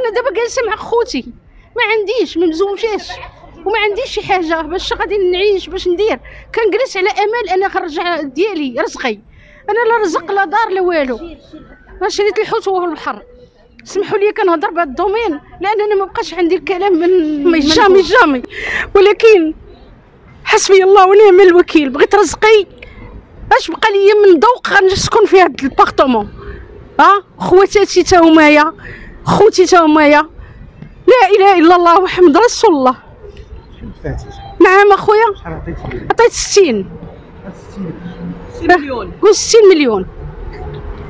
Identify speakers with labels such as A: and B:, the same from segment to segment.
A: انا دابا جالسه مع خوتي ما عنديش ما مزوجاش وما عنديش شي حاجه باش غادي نعيش باش ندير كنجلس على امل انا غنرجع ديالي رزقي انا لا رزق لا دار لا والو ما شريت الحوت وهو البحر سمحوا لي كنهضر بهذا الدومين لان انا ما بقاش عندي الكلام من, من جامي جامي ولكن حسبي الله ونعم الوكيل بغيت رزقي اش بقى لي من ذوق غنسكن في هذا البارطومون ها خواتاتي تا همايا خوتي تا همايا لا اله الا الله محمد رسول الله نعم اخويا عطيت 60 مليون قول 60 مليون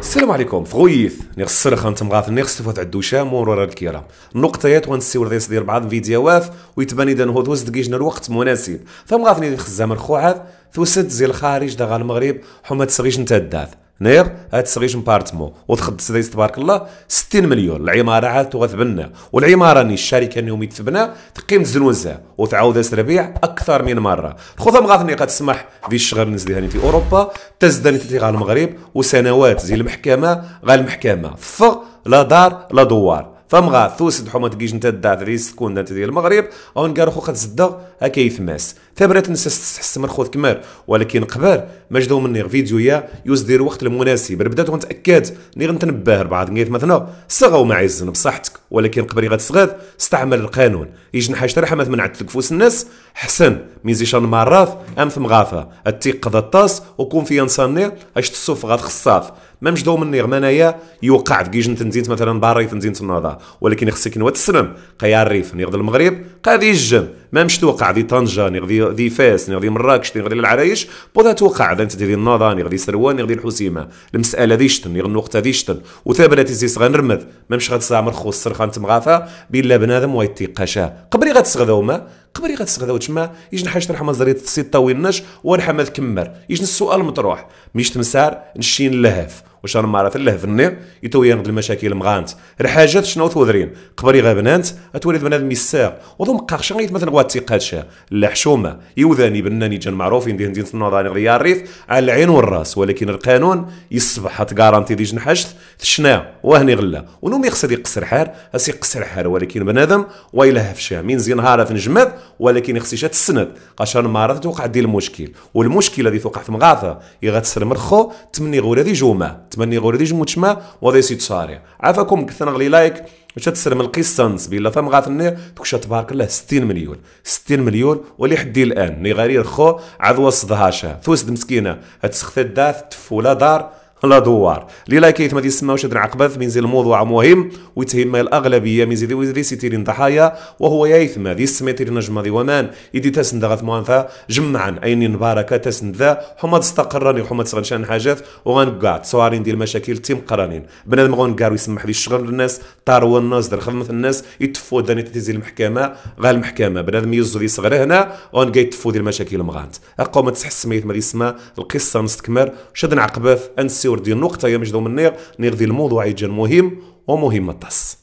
B: السلام عليكم فغويث نغسل خان تمغاث نغسل فوت عدو شام ورورا الكيرة النقطيات ونسيو الرئيس ديال بعض الفيديوهات ويتبان إذا هو وسط كيجنا الوقت مناسب تمغاثني خزام الخوعات ثوسد زي الخارج دغا المغرب حمد تسغيش نتا الداث نير هاد الصغيش مبارتمو وتخد سديس تبارك الله 60 مليون العماره عاد تغثبنا والعماره ني الشركه اليوم تثبنا تقيم زنوزه وتعاود ربيع اكثر من مره الخوضه مغاثني تسمح في الشغل نزلي في اوروبا تزدني تتيغا المغرب وسنوات زي المحكمه غا المحكمه فق لا دار لا دوار فمغا ثوسد حوما تقيش نتا ريس تكون نتا ديال المغرب اون كار خو ختصدغ هكا يثماس ثابرات نساس تستحسن من خوذ كمار ولكن قبار مجدو مني فيديو يا يوز دير وقت المناسب بدات ونتاكد ني غنتنبه بعض نيت مثلا صغا وما عزن بصحتك ولكن قبري غتصغاد استعمل القانون يجن حاجه ترحم مثلا عند فوس الناس حسن ميزيشان مرات ام ثمغافه اتيق قضى الطاس وكون في انسان اش تصوف غاد خصاف ما مش دوم النير منايا يوقع في جيجن تنزين مثلا باري تنزين النهضه ولكن خصك نوا تسلم قيا الريف نيغ المغرب قادي الجم ما مش توقع دي طنجه نيغ دي, فاس نيغ دي مراكش نيغ دي العرايش بودا توقع دي انت دي النهضه نيغ دي سروان نيغ دي الحسيمه المساله دي شتن نيغ النقطه دي شتن وثابت تيزيس غنرمد ما مش خوص خو انت تمغافا بلا بنادم ويتيقاشا قبري غتسغداو ما قبري غتسغداو تشما يجن حاجه تسيط زريت سيطاويناش ورحمه كمر يجن السؤال مطروح ميش تمسار نشين لهف واش راه معرف الله فني يتو ينقد المشاكل مغانت الحاجات شنو قبر قبري بنات اتولي بنادم يساغ وضم قاخش غيت مثلا غوات تيقاتشا لا حشومه يوذاني بناني جان معروفين دين دين تنوضاني على الريف على العين والراس ولكن القانون يصبح تكارانتي ديجن حشت تشنا وهني غلا ونومي يخسر يقصر حار هسي يقصر حار ولكن بنادم ويله فشا من زين هاره تنجمد ولكن يخصيش تسند قاشان مرات توقع ديال المشكل والمشكله اللي توقع في مغاثه يغتسر مرخو تمني غولادي دي جومه تمني غوري ديج متشما وذي سيت صاري عافاكم كثر غلي لايك باش تسرم القصه نسبي بلا فما غاتني تكشا تبارك الله 60 مليون 60 مليون ولي حدي الان ني غارير خو عضو الصدهاشة ثوسد مسكينه هاد السخفات دات تفولا دار لا دوار للا كيت ما تسماوش هاد من بينزل موضوع مهم ويتهم الاغلبيه ميزيدي ويزري سيتي ضحايا وهو يثم هذه السميتير نجم ذي ومان يدي تسند غث مانثا جمعا اين نباركه تسند ذا حما تستقرني وحما تسغنشان حاجات وغنكاع تصوارين ديال المشاكل تيم قرانين بنادم غنكار يسمح لي الشغل للناس طاروا الناس دار خدمه الناس يتفو داني تتزي المحكمه غا المحكمه بنادم لي صغره هنا غنكاع يتفوا ديال المشاكل مغانت اقوم ما سميت ما يسمى القصه نستكمل شد عقبث انسي السور ديال النقطه يا مجدو من نير نير ديال الموضوع جان مهم ومهم الطاس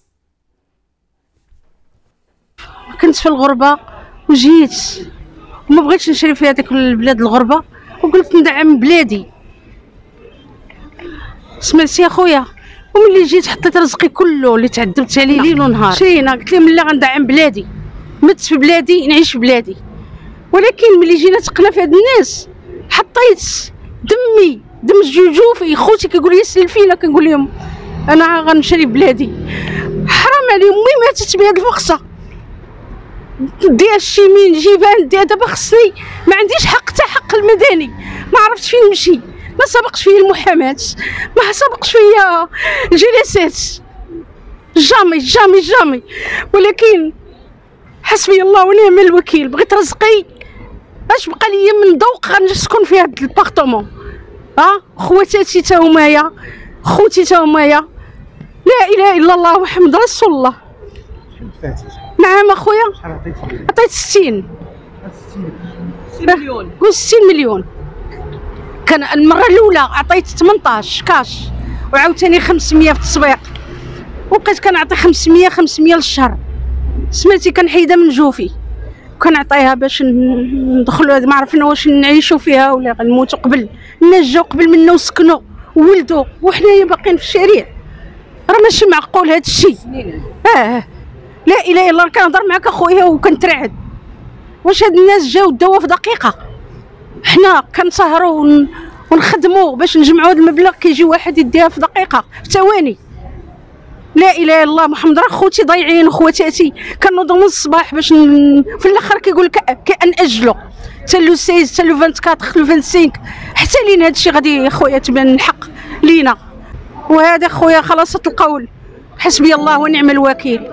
A: كنت في الغربه وجيت وما بغيتش نشري في هذيك البلاد الغربه وقلت ندعم بلادي سمعتي يا خويا وملي جيت حطيت رزقي كله اللي تعذبت عليه ليل ونهار شرينا قلت لهم لا غندعم بلادي مت في بلادي نعيش في بلادي ولكن ملي جينا تقنا في هاد الناس حطيت دمي دمج جوجو في خوتي كيقول لي سلفينا فينا كنقول لهم انا غنشري بلادي حرام علي امي ماتت بهاد الفقصه نديها الشيمين جيبان ديال دابا خصني ما عنديش حق حتى حق المدني ما عرفتش فين نمشي ما سبقش فيا المحاماه ما سبقش فيا الجلسات جامي جامي جامي ولكن حسبي الله ونعم الوكيل بغيت رزقي اش بقى لي من ذوق غنسكن في هاد البارطومون ها خواتاتي تا همايا خوتي تا همايا لا اله الا الله محمد رسول الله نعم اخويا عطيت 60 60 مليون 60 مليون كان المره الاولى عطيت 18 كاش وعاوتاني 500 في التسويق وبقيت كنعطي 500 500 للشهر سمعتي كنحيدها من جوفي وكنعطيها باش ندخلوا ما عرفنا واش نعيشوا فيها ولا غنموتوا قبل الناس جاو قبل منا وسكنوا وولدوا وحنايا باقيين في الشارع راه ماشي معقول هذا الشيء اه لا اله الا الله كنهضر معاك اخويا وكنترعد واش هاد الناس جاو داوا في دقيقه حنا كنسهروا ونخدموا باش نجمعوا هاد المبلغ كيجي واحد يديها في دقيقه في ثواني لا اله الا الله محمد راه خوتي ضايعين خواتاتي كنوض من الصباح باش ن... في الاخر كيقول لك كان اجلو حتى لو 16 حتى لو 24 حتى لو 25 حتى لينا هذا الشيء غادي خويا تبان الحق لينا وهذا خويا خلاصه القول حسبي الله ونعم الوكيل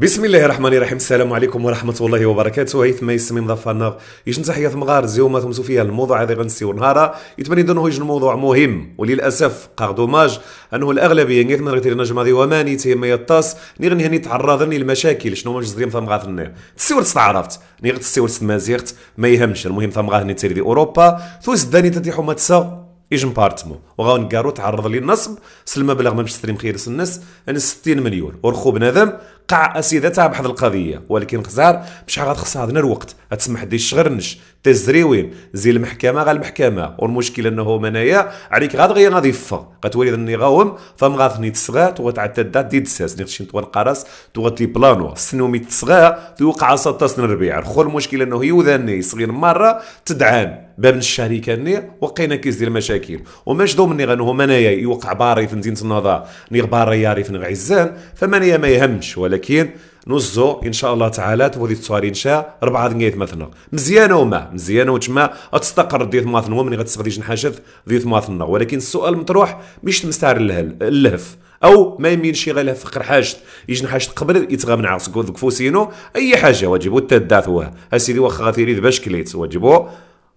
B: بسم الله الرحمن الرحيم السلام عليكم ورحمه الله وبركاته هيثم ما يسمي مضافنا يجن تحيه مغار زيوما ثمتو فيها الموضوع هذا غنسي ونهارا يتمنى انه يجن موضوع مهم وللاسف قاغ دوماج انه الاغلبيه نيت من غير نجم هذه وماني تيما يطاس نيغني هني تعرضني للمشاكل شنو ماج جزريم ثم غاثنا تسيور تستعرفت نيغ تسيور تمازيغت ما يهمش المهم ثم غاثني تيري اوروبا ثوس داني تتيحو ما تسا يجم بارتمو وغاون كارو تعرض للنصب سلم مبلغ ما مشتري مخير الناس انا 60 مليون ورخو بنادم قاع اسيده تاع بحد القضيه ولكن خزار بشحال غتخص هذا الوقت تسمح دي الشغرنش تزريوين زي المحكمه غا المحكمه والمشكل انه منايا عليك غاد غير غادي يفا غتولي ذني غاوم فم غاثني تسغى تغتعدى دي تساس ني خشين توان قراص تغتلي بلانو سنومي تسغى توقع سطاس ربيع خو المشكل انه يوذاني صغير مره تدعان باب الشهري كان وقينا كيس ديال المشاكل وماش ضمني غنو هما انايا يوقع باري في مدينه النهضه نيغ باري ياري في عزان فمانيا ما يهمش ولكن نوزو ان شاء الله تعالى تفودي تصاري ان شاء ربعه دنيا مثلا مزيانه وما مزيانه وتما تستقر ديت ماثن ومن شن حاجات ديت مواطن ولكن السؤال المطروح مش مستعر اللهف او ما شي غير فقر حاجت يجن حاجت قبل يتغامن عرسك فوسينو اي حاجه واجبو هو اسيدي واخا غاتيري باش كليت واجبو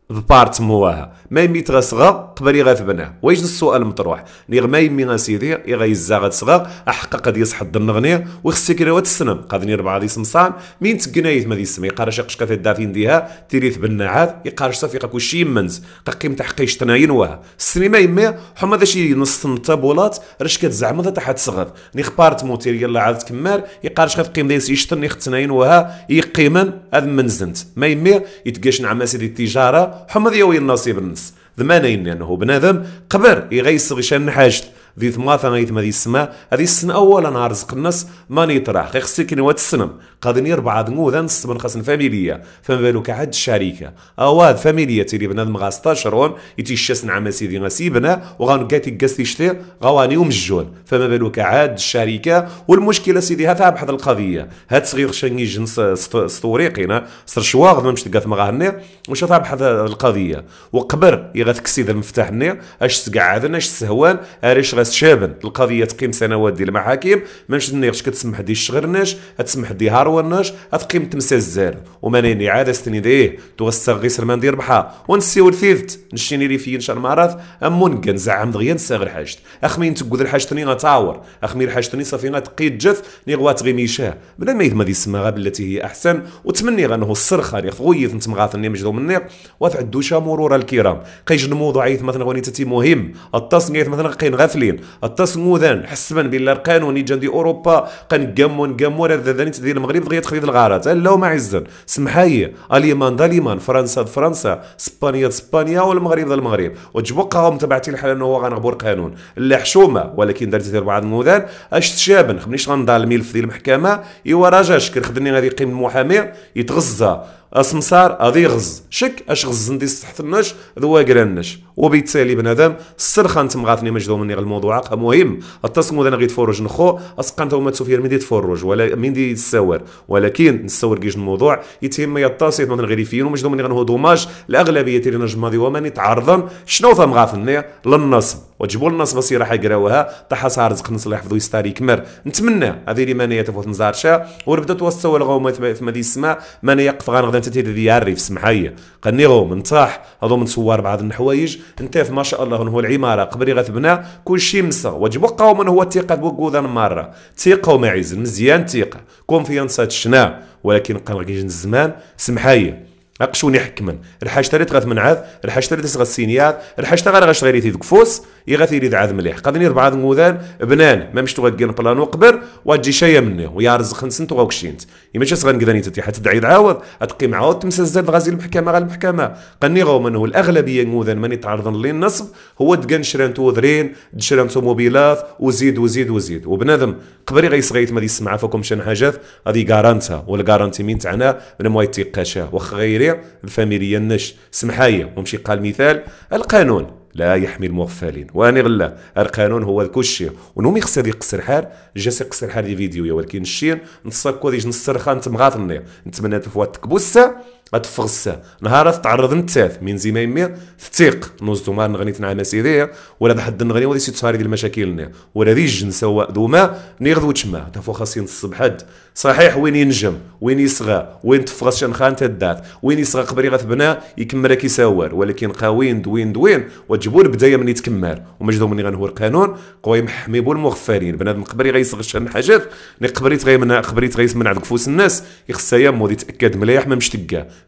B: بارت مواها ما يميت غصغر قبل بناه واش السؤال المطروح نيغ ما يمي يغا يزا غا غتصغر احقق ديال صح النغنيه وخصك لو تسنم قادني ربعه دي سمصان مين تكنايت ما ديسمي قارش قشقه كافي الدافين ديها تيريث بالنعاد يقارش صفيقه كلشي منز تقيم تحقيش تناين واه السني ما يمي حما شي نص تابولات رش كتزعم تحت صغر نيغ خبارت موتير يلا عاد كمار يقارش قيم ديس يشتن يخت تناين وها يقيمن هذا منزنت ما يمي يتقاش نعم سيدي التجاره حمض يوي النصيب النص ذمانين لأنه بنادم قبر يغيس غشان حاجت ذي ثماثة ذي ثماذي السماء هذه السنة أولا نهار رزق الناس ماني طراح خي خصك نوات السنم قادني ربعة نص من خاصن فاميليا فما بالك عاد الشريكة أواد فاميليا تيري بنادم غا 16 يتي الشاس نعم سيدي غا سيبنا وغانكاتي كاستي شتي غواني ومجون فما بالك عاد الشريكة والمشكلة سيدي هذا بحد القضية هاد صغير شاني جنس سطوريقينا شواغ ما مش تلقى ثما غاهني وش بحد القضية وقبر يغاث كسيد المفتاح ني اش سقعادن اش سهوان اريش غا شابن القضيه تقيم سنوات ديال المحاكم ماشي نيغش كتسمح دي الشغرناش تسمح دي هاروناش تقيم تمسا الزار وما عاد استني ديه تغسر غيس المان دير بحا ونسيو الفيفت نشيني لي فين شان مارات امون كان زعم دغيا نساغر حاجت اخمين تقود الحاجتني غتعور اخمين حاجتني صافي غتقيد جف ني غوات غي ميشاه بلا ما يذما دي سما التي هي احسن وتمني غنه الصرخه خويي غويث مغاثني مجدو منيق وتعدو شامور ورا الكرام كيجن عيث مثلا غونيتتي مهم التصنيف مثلا قين غافلين التصمو ذن حسبا بلا القانوني جان دي اوروبا قن قمون هذا ذن تدير المغرب دغيا تخلي الغارات لا معزا سمحاية اليمان داليمان فرنسا فرنسا اسبانيا اسبانيا والمغرب المغرب وتبقاهم تبعتي الحال انه هو غنغبر قانون لا حشومه ولكن درت ديال بعض المودان اش تشابن خمنيش غنضال الملف ديال المحكمه ايوا راجا راجاش كنخدمني غادي يقيم المحامي يتغزى اسمسار غادي يغز شك اش غزن دي سطحتناش ذو قراناش وبالتالي بنادم السرخان تمغاثني مجدو مني الموضوع مهم التصميم انا غير تفرج نخو اسقنتو ما تسوفير من دي تفرج ولا من دي تساور ولكن نساور كيش الموضوع يتم يتصيد من غير فين ومجدو مني غنهو دوماج الاغلبيه اللي نجم هذه وماني تعرضا شنو غاثني للنصب وتجبوا الناس بصي راح يقراوها تحس رزق نصلح يحفظه يستاري كمر نتمنى هذه اللي مانيه تفوت نزارشا وربدا توصل غوما في مدي السماء مانيه قف غنغدا تتي ذي الريفس معايا قنيغو نطاح هذو صور بعض الحوايج انت ما شاء الله هو العماره قبري غتبنى كلشي مسا وجبقاو من هو الثقه بوكوذا مره ثقه ومعيز مزيان ثقه كونفيونس شنا ولكن قنقيج الزمان سمحايه اقشوني يحكمن الحاج تريت غث من عاد الحاج تريت سينيات الحاج تغار غش غيري ذوك فوس يغثيري عاد مليح قادني ربعة موذان بنان ما مشتو غاكين بلان وقبر واجي شايه منه ويا رزق نسنت وغاكشينت يما شاس غنقداني تتي حتى تدعي تعاود تقيم معاود تمسى زاد غازي المحكمه غا المحكمه قني غو هو الاغلبيه نوذان من يتعرضن للنصب هو دقان شران توذرين شران موبيلات وزيد وزيد وزيد وبنادم قبري صغيت ما يسمع فكم شان حاجات هذه كارانتا ولا مين تاعنا بلا ما يتيقاشا واخا غيري الفاميليا النش سمحايا ومشي قال مثال القانون لا يحمي المغفلين واني غلا القانون هو الشيء ونومي خصها هذه قصر حال جاسي قصر حال دي فيديو ولكن الشيء نتصكو ديج نصرخه نتمغاطني نتمنى تفوات تكبوسه ما تفغ نهار تتعرض نتاث من زي ما يمي تتيق نوزتو ما نغنيت نعم سيدي ولا حد نغني ولا سيتو ديال المشاكل ولا ذي الجن سوا دوما نيغذو تما تفو خاصين الصبح حد صحيح وين ينجم وين يصغى وين تفغس شنخان تدات وين يصغى قبري غتبنا يكمل كيساور ولكن قاوين دوين دوين وتجبو البدايه من يتكمل ومجدو مني غنهور قانون قوي محمي بو المغفلين بنادم قبري غيصغ شان حاجات ني قبريت غيمنع قبريت غيسمنع بكفوس الناس يخصها يا مودي تاكد مليح ما مش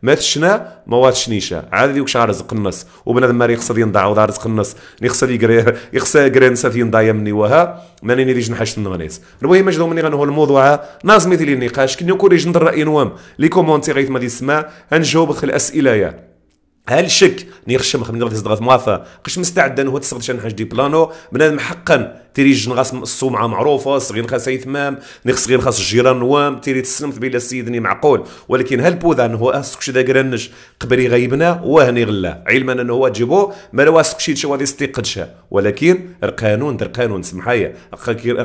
B: ما تشنا ما واتشنيشا عاد ديك شهر رزق النص وبنادم ماري يقصد ينضع وضع رزق النص يقصد يقري يقصد يقري نسات ينضع يمني وها ماني ندي جنحش النغنيس المهم اجدو مني غنهو الموضوع ناس مثل النقاش كي كوري جند الراي نوام لي كومونتي غيث ما غنجاوب خل الاسئله يا هل شك نيخشم خمني غادي تصدق موافا قش مستعد انه تسقط حاج دي بلانو بنادم حقا تيري غاس السومعة معروفه صغير خاس يثمام نيخ صغير خاص الجيران نوام تيري تسلمت بلا سيدني معقول ولكن هل بوذان هو اسكش أه دا قرنش قبري غيبنا وهني غلا علما انه هو تجيبو ما لو اسكشي أه تشوالي استيقدشا ولكن القانون در قانون سمحايا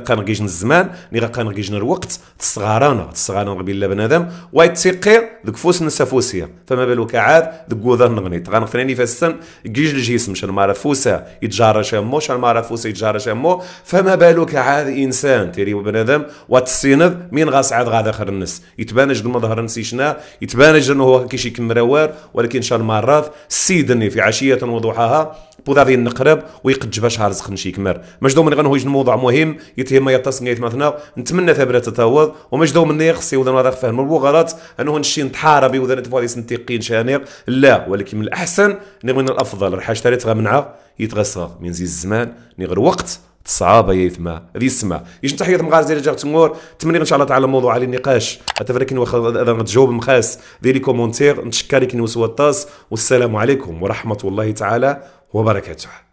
B: قان غيجن الزمان ني قان غيجن الوقت تصغارانا تصغارانا لا بنادم ويتسيقي ذوك فوس نسا فوسيا فما بالك عاد ذوك وذان نغنيت غنغفراني فاسن كيج الجسم شان مارا فوسا يتجارى شامو شان مارا فوسا يتجارى شامو فما بالك عاد انسان تيري بنادم واتسيند مين غاصعد غادا خر النس يتبانج المظهر نسي شنا يتبانج انه هو كيش يكمل روار ولكن شان مرات سيدني في عشيه وضحاها بوضاضي نقرب ويقج شهر هارزق شي كمر مجدو من غنهوج موضوع مهم يتهم يتصن يتمثنا نتمنى ثابرة تتاوض ومجدو من يخصي وذن هذا فهم الوغرات انه نشي نتحاربي وذن تفوضي سنتيقين شانيق لا ولكن من الاحسن من الافضل رح اشتريت غمنعه منعا يتغسغ من زي الزمان غير وقت صعابة يثما السماء يجم تحية مغارز ديال جاغ تمور تمني ان شاء الله تعالى موضوع على النقاش فلكن واخا اذا نتجاوب مخاس دير لي كومونتير نتشكرك نوسو الطاس والسلام عليكم ورحمة الله تعالى وبركاته